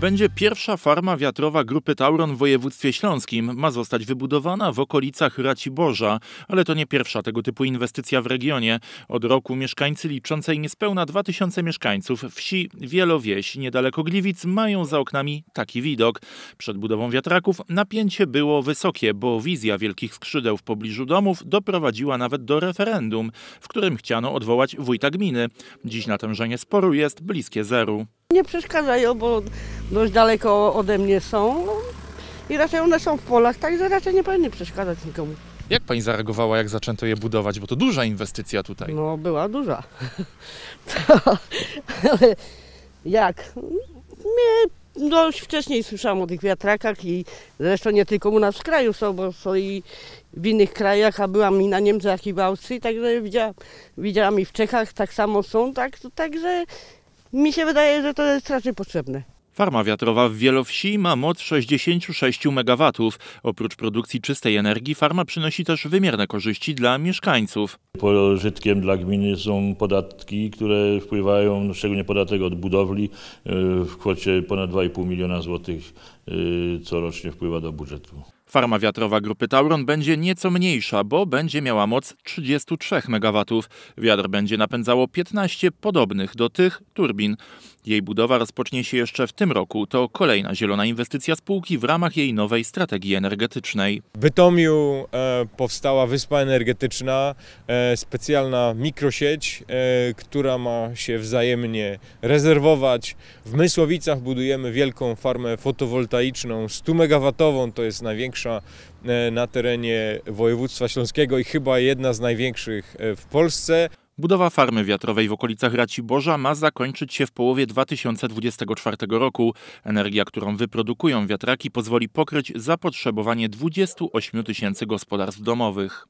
Będzie pierwsza farma wiatrowa grupy Tauron w województwie śląskim. Ma zostać wybudowana w okolicach Raciborza, ale to nie pierwsza tego typu inwestycja w regionie. Od roku mieszkańcy liczącej niespełna 2000 mieszkańców wsi Wielowieś niedaleko Gliwic mają za oknami taki widok. Przed budową wiatraków napięcie było wysokie, bo wizja wielkich skrzydeł w pobliżu domów doprowadziła nawet do referendum, w którym chciano odwołać wójta gminy. Dziś natężenie sporu jest bliskie zeru nie przeszkadzają, bo dość daleko ode mnie są. I raczej one są w polach, także raczej nie powinny przeszkadzać nikomu. Jak pani zareagowała, jak zaczęto je budować? Bo to duża inwestycja tutaj. No, była duża. to, ale jak? Nie, dość wcześniej słyszałam o tych wiatrakach i zresztą nie tylko u nas w kraju są, bo są i w innych krajach, a byłam i na Niemczech, i w Austrii, także widziałam, widziałam i w Czechach, tak samo są, tak, także mi się wydaje, że to jest raczej potrzebne. Farma wiatrowa w Wielowsi ma moc 66 MW. Oprócz produkcji czystej energii farma przynosi też wymierne korzyści dla mieszkańców. Pożytkiem dla gminy są podatki, które wpływają, no, szczególnie podatek od budowli y, w kwocie ponad 2,5 miliona złotych y, corocznie wpływa do budżetu. Farma wiatrowa grupy Tauron będzie nieco mniejsza, bo będzie miała moc 33 MW. Wiatr będzie napędzało 15 podobnych do tych turbin. Jej budowa rozpocznie się jeszcze w tym tym roku to kolejna zielona inwestycja spółki w ramach jej nowej strategii energetycznej. W Bytomiu e, powstała wyspa energetyczna, e, specjalna mikrosieć, e, która ma się wzajemnie rezerwować. W Mysłowicach budujemy wielką farmę fotowoltaiczną 100 megawatową, to jest największa e, na terenie województwa śląskiego i chyba jedna z największych e, w Polsce. Budowa farmy wiatrowej w okolicach Raciborza ma zakończyć się w połowie 2024 roku. Energia, którą wyprodukują wiatraki, pozwoli pokryć zapotrzebowanie 28 tysięcy gospodarstw domowych.